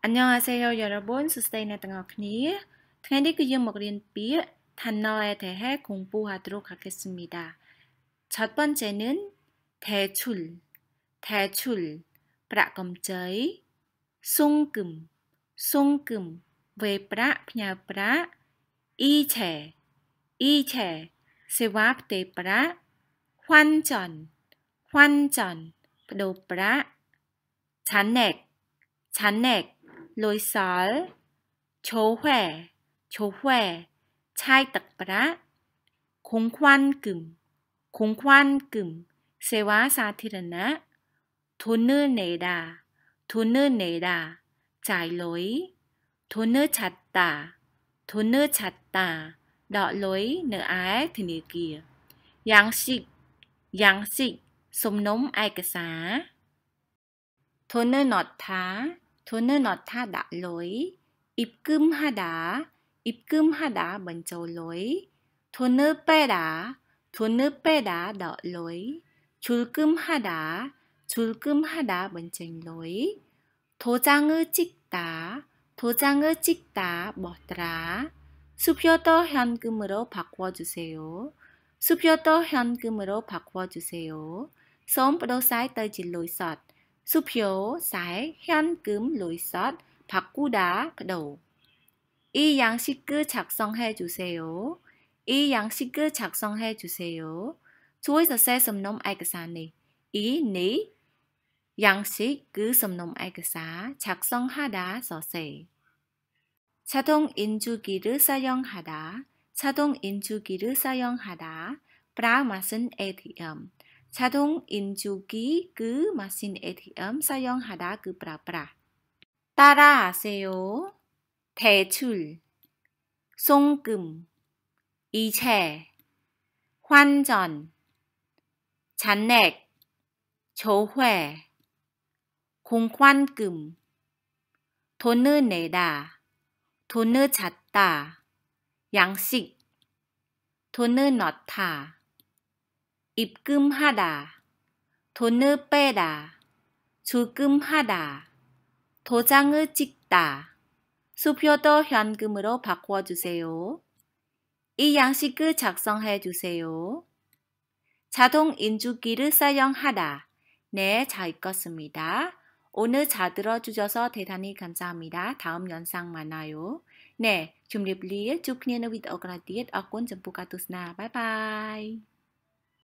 안녕하세요 여러분 수스테네의등크니 트렌디 그유 먹린 비 단어에 대해 공부하도록 하겠습니다. 첫 번째는 대출, 대출, 브라검저이, 송금, 송금, 외브라, 냐브라, 이체, 이체, 세와브데브라, 환전, 환전, 도브라, 잔액, 잔액, ลอยสาลโชแหวโชแหวชายตักประ คงควันกึ่มคงควันกึ่มเสวาสาธารณะ ทุนเนื้อเนดา ทุนเนื้อเนดา จ่ายลอยทุนเนื้อชัดตา ทุนเนื้อชัดตาดอกลอยเนื้อไอถึงเกียรยังสิก ยังสิก สมน้มไอกระสา ทุนเนื้อหนอดท้า돈은어디다날로 이? 입금하 다, 입금하다먼저로 이. 돈을빼 라, 돈을빼라널로 이. 출금하 다, 출금하다먼저로 이. 도장을찍 다, 도장을찍다뭐더 라. 수표도현금으로바꿔주세 요. 수표도현금으로바꿔주세 요. 솜프로사이트진로이 썼. 수표 쌀, 현 금, 로이 섯, 바꾸 다, 도. 이양식을작성해주세 요. 이양식을작성해주세 요. 조에서새섬놈알그사 니. 이, 니, 양 식, 그섬놈알그 사, 작성하 다, 서 세. 자동인주기를사용하 다. 자동인주기를사용하 다. 브라마슨 ATM. 자동 인조기 그 마신 ATM 사용하다 그 브라브라. 따라하세요. 대출, 송금, 이체, 환전, 잔액, 조회, 공관금 돈을 내다, 돈을 찾다, 양식, 돈을 넣다. 입금하다, 돈을 빼다, 주금하다, 도장을 찍다, 수표도 현금으로 바꿔주세요. 이 양식을 작성해 주세요. 자동 인주기를 사용하다. 네, 잘 읽었습니다. 오늘 잘 들어주셔서 대단히 감사합니다. 다음 영상 만나요. 네, 준립 리에 주크니는 위드 오그라디엣 어콘 전부가 두스나 바이바이.